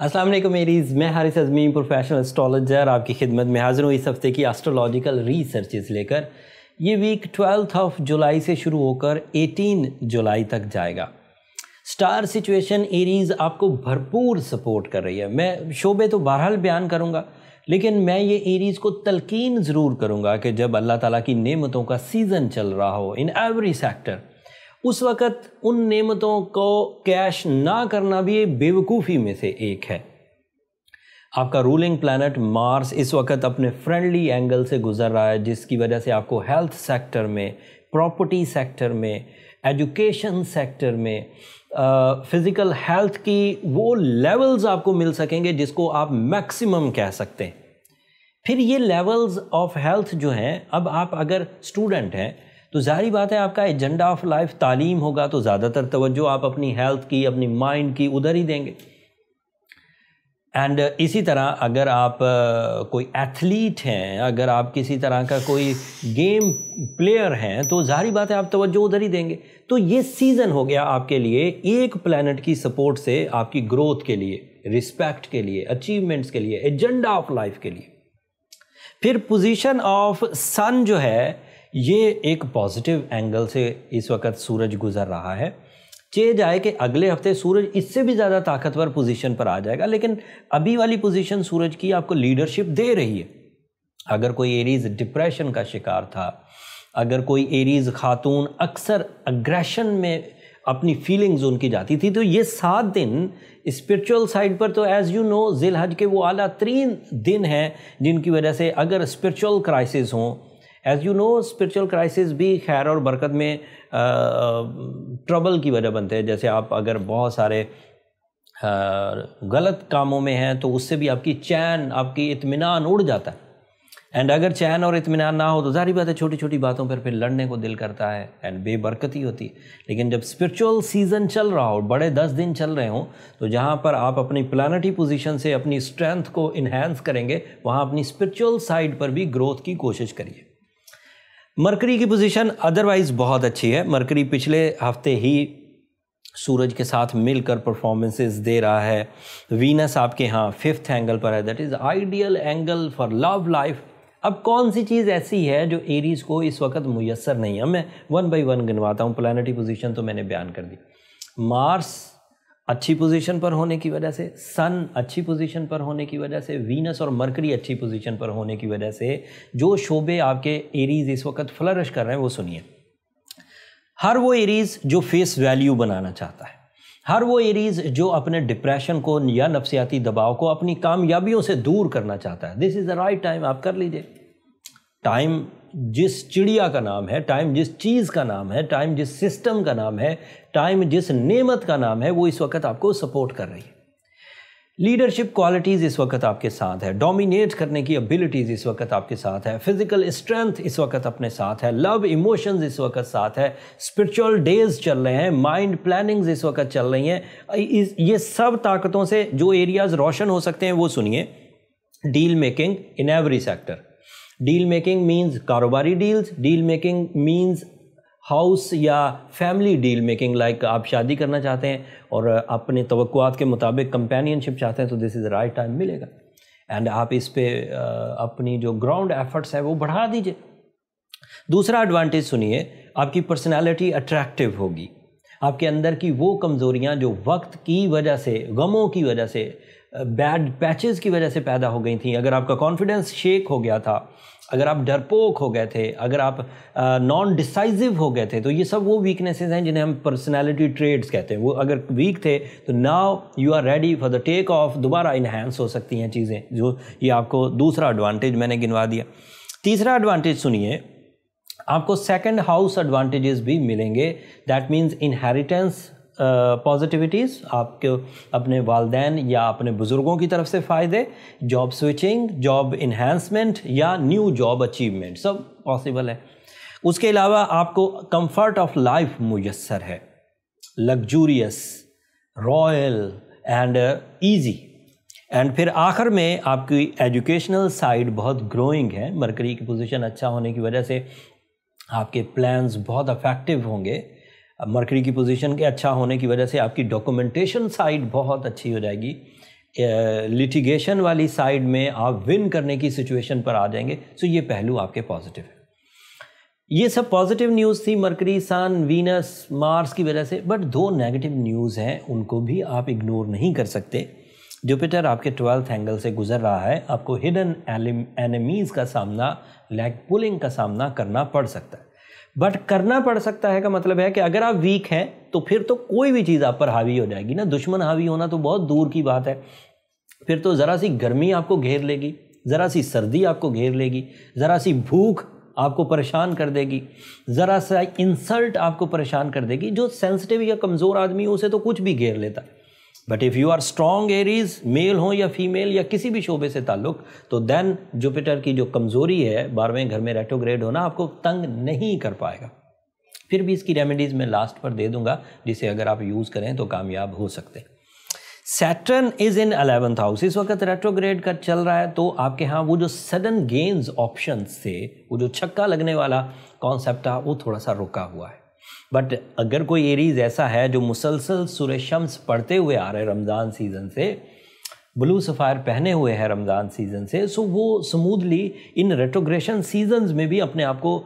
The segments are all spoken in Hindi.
असलम मेरीज़ मैं हरिस अजमी प्रोफेशनल एस्ट्रोलॉजर आपकी खिदमत में हाज़िर हूँ इस हफ्ते की एस्ट्रोलॉजिकल रिसर्च लेकर ये वीक ट्वेल्थ ऑफ जुलाई से शुरू होकर 18 जुलाई तक जाएगा स्टार सिचुएशन एरीज़ आपको भरपूर सपोर्ट कर रही है मैं शोबे तो बहरहाल बयान करूँगा लेकिन मैं ये एरीज़ को तलकिन ज़रूर करूँगा कि जब अल्लाह ताला की नेमतों का सीज़न चल रहा हो इन एवरी सेक्टर उस वक़्त उन नेमतों को कैश ना करना भी बेवकूफ़ी में से एक है आपका रूलिंग प्लानट मार्स इस वक्त अपने फ्रेंडली एंगल से गुजर रहा है जिसकी वजह से आपको हेल्थ सेक्टर में प्रॉपर्टी सेक्टर में एजुकेशन सेक्टर में फ़िज़िकल हेल्थ की वो लेवल्स आपको मिल सकेंगे जिसको आप मैक्सिमम कह सकते हैं फिर ये लेवल्स ऑफ हेल्थ जो हैं अब आप अगर स्टूडेंट हैं तो ज़ाहरी बात है आपका एजेंडा ऑफ लाइफ तालीम होगा तो ज़्यादातर तवज्जो आप अपनी हेल्थ की अपनी माइंड की उधर ही देंगे एंड इसी तरह अगर आप कोई एथलीट हैं अगर आप किसी तरह का कोई गेम प्लेयर हैं तो जाहरी बात है आप तवज्जो उधर ही देंगे तो ये सीज़न हो गया आपके लिए एक प्लानट की सपोर्ट से आपकी ग्रोथ के लिए रिस्पेक्ट के लिए अचीवमेंट्स के लिए एजेंडा ऑफ लाइफ के लिए फिर पोजीशन ऑफ सन जो है ये एक पॉजिटिव एंगल से इस वक्त सूरज गुजर रहा है चे जाए कि अगले हफ्ते सूरज इससे भी ज़्यादा ताकतवर पोजीशन पर आ जाएगा लेकिन अभी वाली पोजीशन सूरज की आपको लीडरशिप दे रही है अगर कोई एरीज डिप्रेशन का शिकार था अगर कोई एरीज खातून अक्सर अग्रेशन में अपनी फीलिंग्स उनकी जाती थी तो ये सात दिन स्पिरिचुअल साइड पर तो एज़ यू नो जिल हज के वो अला तरीन दिन हैं जिनकी वजह से अगर स्पिरिचुअल क्राइसिस हों as you know spiritual crisis भी खैर और बरकत में ट्रबल की वजह बनते हैं जैसे आप अगर बहुत सारे गलत कामों में हैं तो उससे भी आपकी चैन आपकी इतमान उड़ जाता है एंड अगर चैन और इतमान ना हो तो जारी बात है छोटी छोटी बातों पर फिर लड़ने को दिल करता है एंड बेबरकती होती है लेकिन जब स्पिरिचुअल सीज़न चल रहा हो बड़े दस दिन चल रहे हों तो जहाँ पर आप अपनी प्लानटी पोजीशन से अपनी स्ट्रेंथ को इन्हेंस करेंगे वहाँ अपनी स्पिरिचुअल साइड पर भी ग्रोथ की कोशिश करिए मरकरी की पोजीशन अदरवाइज़ बहुत अच्छी है मरकरी पिछले हफ्ते ही सूरज के साथ मिलकर परफॉर्मेंसेस दे रहा है वीनस आपके यहाँ फिफ्थ एंगल पर है that is ideal angle for love life अब कौन सी चीज़ ऐसी है जो एरीज़ को इस वक्त मुयसर नहीं है मैं वन बाई वन गिनवाता हूँ प्लानटी पोजीशन तो मैंने बयान कर दी मार्स अच्छी पोजीशन पर होने की वजह से सन अच्छी पोजीशन पर होने की वजह से वीनस और मरकरी अच्छी पोजीशन पर होने की वजह से जो शोबे आपके एरीज इस वक्त फ्लरिश कर रहे हैं वो सुनिए हर वो एरीज जो फेस वैल्यू बनाना चाहता है हर वो एरीज जो अपने डिप्रेशन को या नफसियाती दबाव को अपनी कामयाबियों से दूर करना चाहता है this is the right time आप कर लीजिए टाइम जिस चिड़िया का नाम है टाइम जिस चीज़ का नाम है टाइम जिस सिस्टम का नाम है टाइम जिस नेमत का नाम है वो इस वक्त आपको सपोर्ट कर रही है लीडरशिप क्वालिटीज़ इस वक्त आपके साथ है डोमिनेट करने की एबिलिटीज़ इस वक्त आपके साथ है फिजिकल स्ट्रेंथ इस वक्त अपने साथ है लव इमोशंस इस वक्त साथ है स्पिरिचुअल डेज चल रहे हैं माइंड प्लानिंग्स इस वक्त चल रही हैं ये सब ताकतों से जो एरियाज़ रोशन हो सकते हैं वो सुनिए deal making in every sector deal making means कारोबारी deals deal making means house या फैमिली डील मेकिंग लाइक आप शादी करना चाहते हैं और अपने तो के मुताबिक कंपेनियनशिप चाहते हैं तो दिस इज़ राइट टाइम मिलेगा एंड आप इस पर अपनी जो ग्राउंड एफर्ट्स हैं वो बढ़ा दीजिए दूसरा एडवांटेज सुनिए आपकी पर्सनैलिटी अट्रैक्टिव होगी आपके अंदर की वो कमज़ोरियाँ जो वक्त की वजह से गमों की वजह से बैड पैचेस की वजह से पैदा हो गई थी अगर आपका कॉन्फिडेंस शेक हो गया था अगर आप डरपोक हो गए थे अगर आप नॉन डिसाइजिव हो गए थे तो ये सब वो वीकनेसेस हैं जिन्हें हम पर्सनालिटी ट्रेड्स कहते हैं वो अगर वीक थे तो now you are ready for the take off दोबारा इन्हेंस हो सकती हैं चीज़ें जो ये आपको दूसरा एडवांटेज मैंने गिनवा दिया तीसरा एडवांटेज सुनिए आपको सेकंड हाउस एडवांटेजेस भी मिलेंगे दैट मीन्स इनहेरिटेंस पॉजिटिविटीज़ आपके अपने वालदेन या अपने बुज़ुर्गों की तरफ से फ़ायदे जॉब स्विचिंग जॉब इन्हेंसमेंट या न्यू जॉब अचीवमेंट सब पॉसिबल है उसके अलावा आपको कंफर्ट ऑफ लाइफ मैसर है luxurious royal and easy and फिर आखिर में आपकी एजुकेशनल साइड बहुत ग्रोइंग है मरकरी की पोजीशन अच्छा होने की वजह से आपके प्लान्स बहुत अफेक्टिव होंगे मरकरी की पोजीशन के अच्छा होने की वजह से आपकी डॉक्यूमेंटेशन साइड बहुत अच्छी हो जाएगी लिटिगेशन वाली साइड में आप विन करने की सिचुएशन पर आ जाएंगे सो ये पहलू आपके पॉजिटिव है ये सब पॉजिटिव न्यूज़ थी मरकरी सन वीनस मार्स की वजह से बट दो नेगेटिव न्यूज़ हैं उनको भी आप इग्नोर नहीं कर सकते जुपिटर आपके ट्वेल्थ एंगल से गुजर रहा है आपको हिडन एनिमीज़ का सामना लैग पुलिंग का सामना करना पड़ सकता है बट करना पड़ सकता है का मतलब है कि अगर आप वीक हैं तो फिर तो कोई भी चीज़ आप पर हावी हो जाएगी ना दुश्मन हावी होना तो बहुत दूर की बात है फिर तो ज़रा सी गर्मी आपको घेर लेगी ज़रा सी सर्दी आपको घेर लेगी ज़रा सी भूख आपको परेशान कर देगी ज़रा सा इंसल्ट आपको परेशान कर देगी जो सेंसिटिव या कमज़ोर आदमी उसे तो कुछ भी घेर लेता है but if you are strong Aries male हो या फीमेल या किसी भी शोबे से ताल्लुक तो देन जुपिटर की जो कमज़ोरी है बारहवें घर में रेटोग्रेड होना आपको तंग नहीं कर पाएगा फिर भी इसकी रेमेडीज़ मैं लास्ट पर दे दूंगा जिसे अगर आप यूज़ करें तो कामयाब हो सकते हैं Saturn is in eleventh house इस वक्त रेट्रोग्रेड का चल रहा है तो आपके यहाँ वो जो सडन गेंस ऑप्शन से वो जो छक्का लगने वाला कॉन्सेप्ट था वो थोड़ा सा रुका हुआ है बट अगर कोई एरीज ऐसा है जो मुसलसल शम्स पढ़ते हुए आ रहे रमज़ान सीज़न से ब्लू सफ़ायर पहने हुए हैं रमज़ान सीज़न से सो वो स्मूदली इन रेटोग्रेशन सीजन्स में भी अपने आप को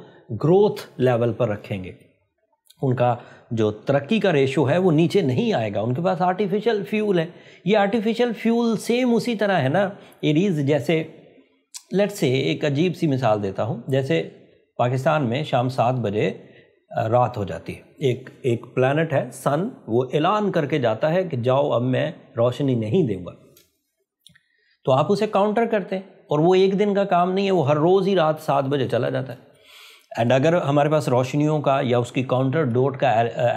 ग्रोथ लेवल पर रखेंगे उनका जो तरक्की का रेशो है वो नीचे नहीं आएगा उनके पास आर्टिफिशियल फ्यूल है ये आर्टिफिशियल फ्यूल सेम उसी तरह है ना एरीज जैसे लेट्स से एक अजीब सी मिसाल देता हूँ जैसे पाकिस्तान में शाम सात बजे रात हो जाती है एक एक प्लानट है सन वो ऐलान करके जाता है कि जाओ अब मैं रोशनी नहीं दूंगा तो आप उसे काउंटर करते हैं और वो एक दिन का काम नहीं है वो हर रोज़ ही रात सात बजे चला जाता है एंड अगर हमारे पास रोशनियों का या उसकी काउंटर डोट का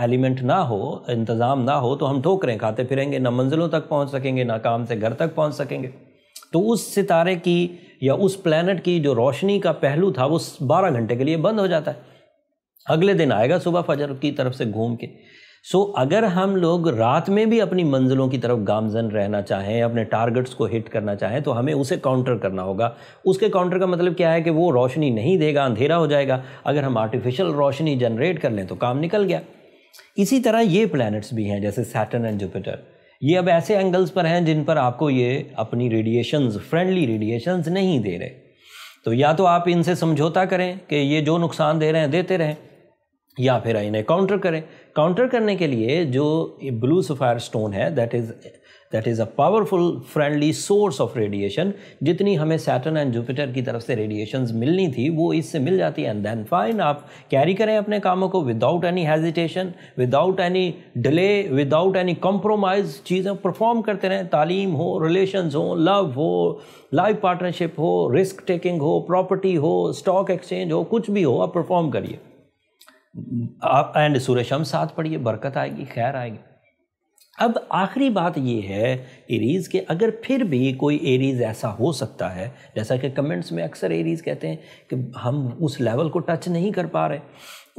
एलिमेंट ना हो इंतज़ाम ना हो तो हम ठोक ठोकरें खाते फिरेंगे ना मंजिलों तक पहुंच सकेंगे ना काम से घर तक पहुंच सकेंगे तो उस सितारे की या उस प्लानट की जो रोशनी का पहलू था वो बारह घंटे के लिए बंद हो जाता है अगले दिन आएगा सुबह फजर की तरफ से घूम के सो so, अगर हम लोग रात में भी अपनी मंजिलों की तरफ गामजन रहना चाहें अपने टारगेट्स को हिट करना चाहें तो हमें उसे काउंटर करना होगा उसके काउंटर का मतलब क्या है कि वो रोशनी नहीं देगा अंधेरा हो जाएगा अगर हम आर्टिफिशियल रोशनी जनरेट कर लें तो काम निकल गया इसी तरह ये प्लैनेट्स भी हैं जैसे सैटन एंड जुपिटर ये अब ऐसे एंगल्स पर हैं जिन पर आपको ये अपनी रेडिएशंस फ्रेंडली रेडिएशंस नहीं दे रहे तो या तो आप इनसे समझौता करें कि ये जो नुकसान दे रहे हैं देते रहें या फिर इन्हें काउंटर करें काउंटर करने के लिए जो ब्लू सफ़ायर स्टोन है that is that is a powerful friendly source of radiation जितनी हमें सैटर्न एंड जुपिटर की तरफ से रेडिएशन मिलनी थी वो इससे मिल जाती है एंड देन फाइन आप कैरी करें अपने कामों को without any hesitation without any delay without any compromise चीज़ें परफॉर्म करते रहें तालीम हो रिलेशन हो लव हो लाइफ पार्टनरशिप हो रिस्क टेकिंग हो प्रॉपर्टी हो स्टॉक एक्सचेंज हो कुछ भी हो आप परफॉर्म करिए आप एंड शम साथ पढ़िए बरकत आएगी खैर आएगी अब आखिरी बात यह है एरीज़ के अगर फिर भी कोई एरीज़ ऐसा हो सकता है जैसा कि कमेंट्स में अक्सर एरीज़ कहते हैं कि हम उस लेवल को टच नहीं कर पा रहे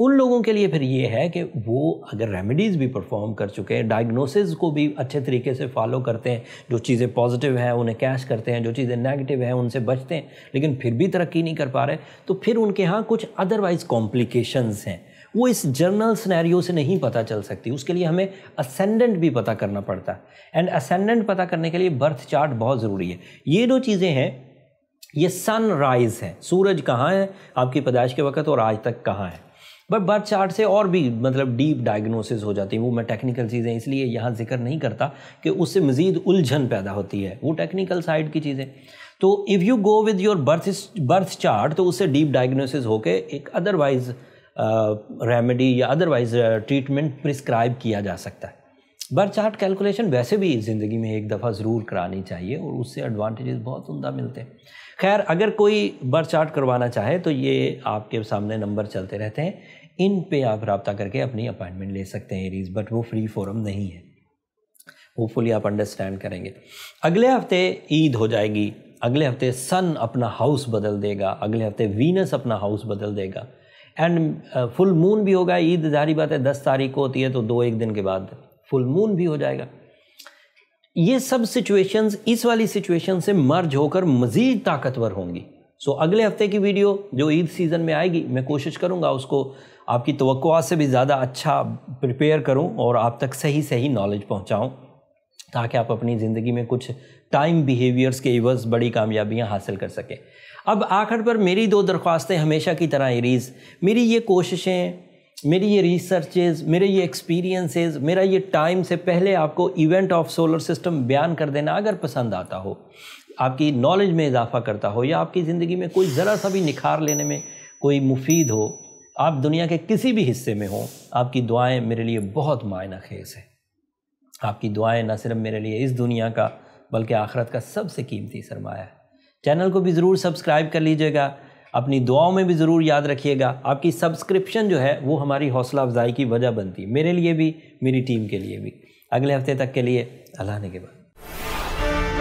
उन लोगों के लिए फिर ये है कि वो अगर रेमेडीज़ भी परफॉर्म कर चुके हैं डायग्नोसिस को भी अच्छे तरीके से फॉलो करते हैं जो चीज़ें पॉजिटिव हैं उन्हें कैश करते हैं जो चीज़ें नेगेटिव हैं उनसे बचते हैं लेकिन फिर भी तरक्की नहीं कर पा रहे तो फिर उनके यहाँ कुछ अदरवाइज़ कॉम्प्लिकेशंस हैं वो इस जर्नल सिनेरियो से नहीं पता चल सकती उसके लिए हमें असेंडेंट भी पता करना पड़ता है एंड असेंडेंट पता करने के लिए बर्थ चार्ट बहुत ज़रूरी है ये दो चीज़ें हैं ये सनराइज़ है सूरज कहाँ है आपकी पैदाइश के वक्त और आज तक कहाँ है बट बर्थ चार्ट से और भी मतलब डीप डायग्नोसिस हो जाती है वो मैं टेक्निकल चीज़ें इसलिए यहाँ जिक्र नहीं करता कि उससे मज़ीद उलझन पैदा होती है वो टेक्निकल साइड की चीज़ें तो if you go with your birth birth chart तो उससे डीप डायग्नोसिस होकर एक अदरवाइज़ रेमेडी या अदरवाइज ट्रीटमेंट प्रिस्क्राइब किया जा सकता है बर चार्ट कैलकुलेशन वैसे भी ज़िंदगी में एक दफ़ा ज़रूर करानी चाहिए और उससे एडवांटेजेस बहुत उमदा मिलते हैं खैर अगर कोई बर चार्ट करवाना चाहे तो ये आपके सामने नंबर चलते रहते हैं इन पे आप रबता करके अपनी अपॉइंटमेंट ले सकते हैं एरीज बट वो फ्री फोरम नहीं है होपफुली आप अंडरस्टैंड करेंगे अगले हफ्ते ईद हो जाएगी अगले हफ्ते सन अपना हाउस बदल देगा अगले हफ्ते वीनस अपना हाउस बदल देगा एंड फुल मून भी होगा ईद जारी बात है दस तारीख को होती है तो दो एक दिन के बाद फुल मून भी हो जाएगा ये सब सिचुएशंस इस वाली सिचुएशन से मर्ज होकर मज़ीद ताकतवर होंगी सो so, अगले हफ्ते की वीडियो जो ईद सीज़न में आएगी मैं कोशिश करूँगा उसको आपकी तो से भी ज़्यादा अच्छा प्रिपेयर करूँ और आप तक सही सही नॉलेज पहुँचाऊँ ताकि आप अपनी ज़िंदगी में कुछ टाइम बिहेवियर्स के एवज बड़ी कामयाबियाँ हासिल कर सकें अब आखिर पर मेरी दो दरख्वास्तें हमेशा की तरह ही रीज़ मेरी ये कोशिशें मेरी ये रिसर्चेज मेरे ये एक्सपीरियंसेस मेरा ये टाइम से पहले आपको इवेंट ऑफ सोलर सिस्टम बयान कर देना अगर पसंद आता हो आपकी नॉलेज में इजाफा करता हो या आपकी ज़िंदगी में कोई ज़रा सा भी निखार लेने में कोई मुफीद हो आप दुनिया के किसी भी हिस्से में हो आपकी दुआएं मेरे लिए बहुत मायना खेज है आपकी दुआएं न सिर्फ मेरे लिए इस दुनिया का बल्कि आखरत का सबसे कीमती सरमाया है चैनल को भी ज़रूर सब्सक्राइब कर लीजिएगा अपनी दुआओं में भी ज़रूर याद रखिएगा आपकी सब्सक्रिप्शन जो है वो हमारी हौसला अफजाई की वजह बनती है मेरे लिए भी मेरी टीम के लिए भी अगले हफ्ते तक के लिए अल्लाह ने के बाद